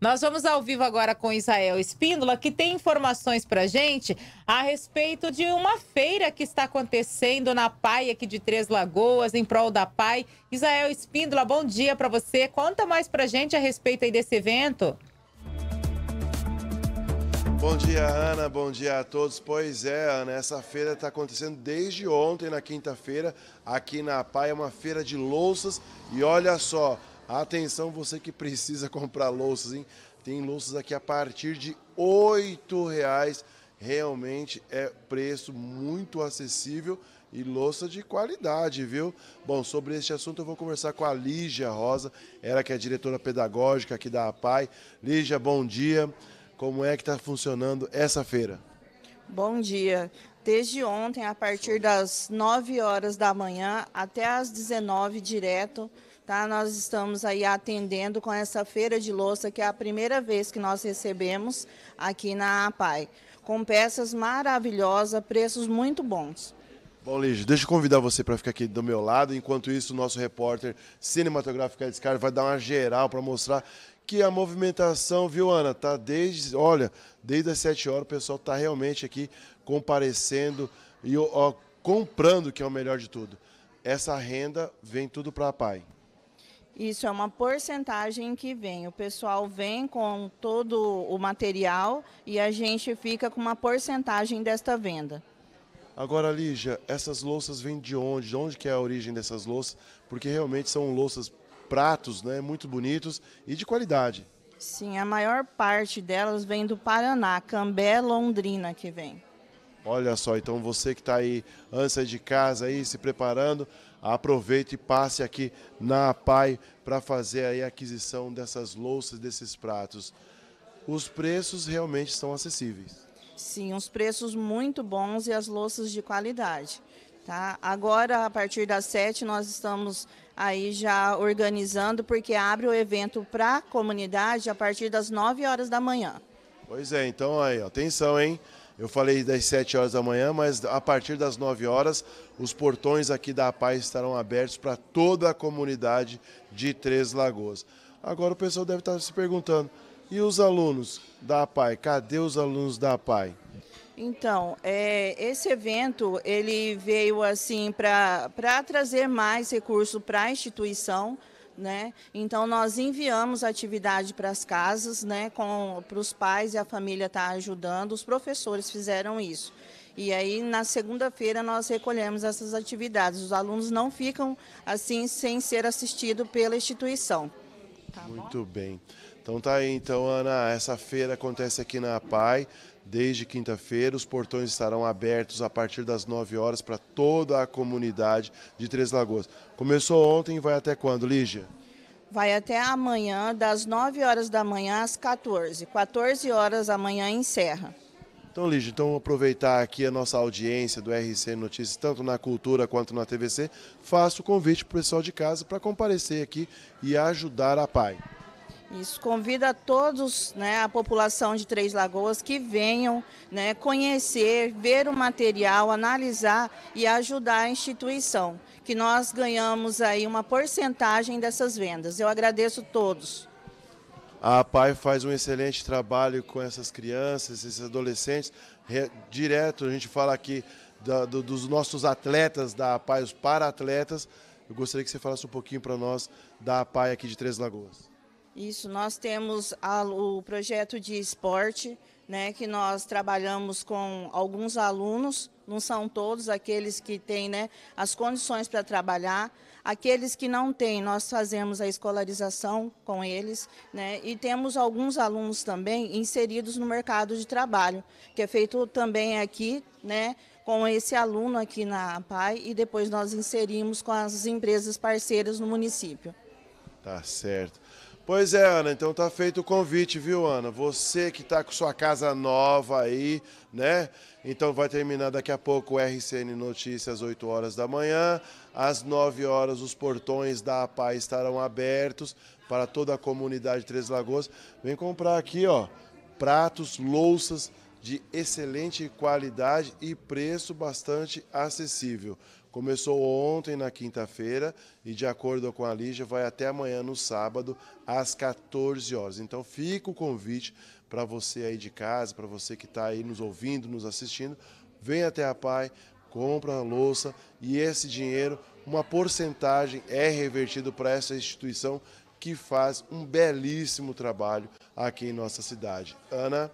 Nós vamos ao vivo agora com Israel Espíndola, que tem informações para gente a respeito de uma feira que está acontecendo na PAI aqui de Três Lagoas, em prol da PAI. Israel Espíndola, bom dia para você. Conta mais para gente a respeito aí desse evento. Bom dia, Ana. Bom dia a todos. Pois é, Ana, essa feira está acontecendo desde ontem, na quinta-feira, aqui na PAI. É uma feira de louças e olha só, Atenção, você que precisa comprar louças, hein? Tem louças aqui a partir de R$ reais. Realmente é preço muito acessível e louça de qualidade, viu? Bom, sobre este assunto eu vou conversar com a Lígia Rosa, ela que é diretora pedagógica aqui da APAI. Lígia, bom dia. Como é que está funcionando essa feira? Bom dia. Desde ontem, a partir das 9 horas da manhã até as 19 direto, Tá? Nós estamos aí atendendo com essa feira de louça, que é a primeira vez que nós recebemos aqui na APAI, com peças maravilhosas, preços muito bons. Bom, Lígia, deixa eu convidar você para ficar aqui do meu lado. Enquanto isso, o nosso repórter cinematográfico Edgar vai dar uma geral para mostrar que a movimentação, viu, Ana, tá desde, olha, desde as 7 horas o pessoal tá realmente aqui comparecendo e ó, comprando, que é o melhor de tudo. Essa renda vem tudo para a PAI. Isso é uma porcentagem que vem. O pessoal vem com todo o material e a gente fica com uma porcentagem desta venda. Agora, Lígia, essas louças vêm de onde? De onde que é a origem dessas louças? Porque realmente são louças, pratos, né, muito bonitos e de qualidade. Sim, a maior parte delas vem do Paraná, Cambé, Londrina que vem. Olha só, então você que está aí, antes de casa aí, se preparando, aproveite e passe aqui na Pai para fazer aí a aquisição dessas louças, desses pratos. Os preços realmente são acessíveis. Sim, os preços muito bons e as louças de qualidade. Tá? Agora, a partir das sete, nós estamos aí já organizando, porque abre o evento para a comunidade a partir das nove horas da manhã. Pois é, então aí, atenção, hein? Eu falei das 7 horas da manhã, mas a partir das 9 horas, os portões aqui da Paz estarão abertos para toda a comunidade de Três Lagoas. Agora o pessoal deve estar tá se perguntando: e os alunos da APAI? Cadê os alunos da APAI? Então, é, esse evento ele veio assim para trazer mais recursos para a instituição. Né? Então nós enviamos atividade para as casas, né? para os pais e a família estar tá ajudando. Os professores fizeram isso. E aí na segunda-feira nós recolhemos essas atividades. Os alunos não ficam assim sem ser assistido pela instituição. Tá Muito bom? bem. Então tá aí, então, Ana, essa feira acontece aqui na APAI, desde quinta-feira. Os portões estarão abertos a partir das 9 horas para toda a comunidade de Três Lagoas. Começou ontem e vai até quando, Lígia? Vai até amanhã, das 9 horas da manhã às 14. 14 horas amanhã encerra. Então, Lígia, então aproveitar aqui a nossa audiência do RC Notícias, tanto na cultura quanto na TVC, faço o convite para o pessoal de casa para comparecer aqui e ajudar a PAI. Isso, convida a todos, né, a população de Três Lagoas que venham né, conhecer, ver o material, analisar e ajudar a instituição, que nós ganhamos aí uma porcentagem dessas vendas. Eu agradeço todos. A APAI faz um excelente trabalho com essas crianças, esses adolescentes. Direto, a gente fala aqui da, do, dos nossos atletas da APAI, os para-atletas. Eu gostaria que você falasse um pouquinho para nós da APAI aqui de Três Lagoas. Isso, nós temos a, o projeto de esporte, né, que nós trabalhamos com alguns alunos, não são todos aqueles que têm né, as condições para trabalhar. Aqueles que não têm, nós fazemos a escolarização com eles, né, e temos alguns alunos também inseridos no mercado de trabalho, que é feito também aqui, né, com esse aluno aqui na PAI e depois nós inserimos com as empresas parceiras no município. Tá certo. Pois é, Ana, então tá feito o convite, viu, Ana? Você que tá com sua casa nova aí, né? Então vai terminar daqui a pouco o RCN Notícias, às 8 horas da manhã. Às 9 horas, os portões da APA estarão abertos para toda a comunidade Três Lagoas. Vem comprar aqui, ó, pratos, louças de excelente qualidade e preço bastante acessível. Começou ontem, na quinta-feira, e de acordo com a Lígia, vai até amanhã, no sábado, às 14 horas. Então fica o convite para você aí de casa, para você que está aí nos ouvindo, nos assistindo, vem até a PAI, compra a louça e esse dinheiro, uma porcentagem é revertido para essa instituição que faz um belíssimo trabalho aqui em nossa cidade. Ana?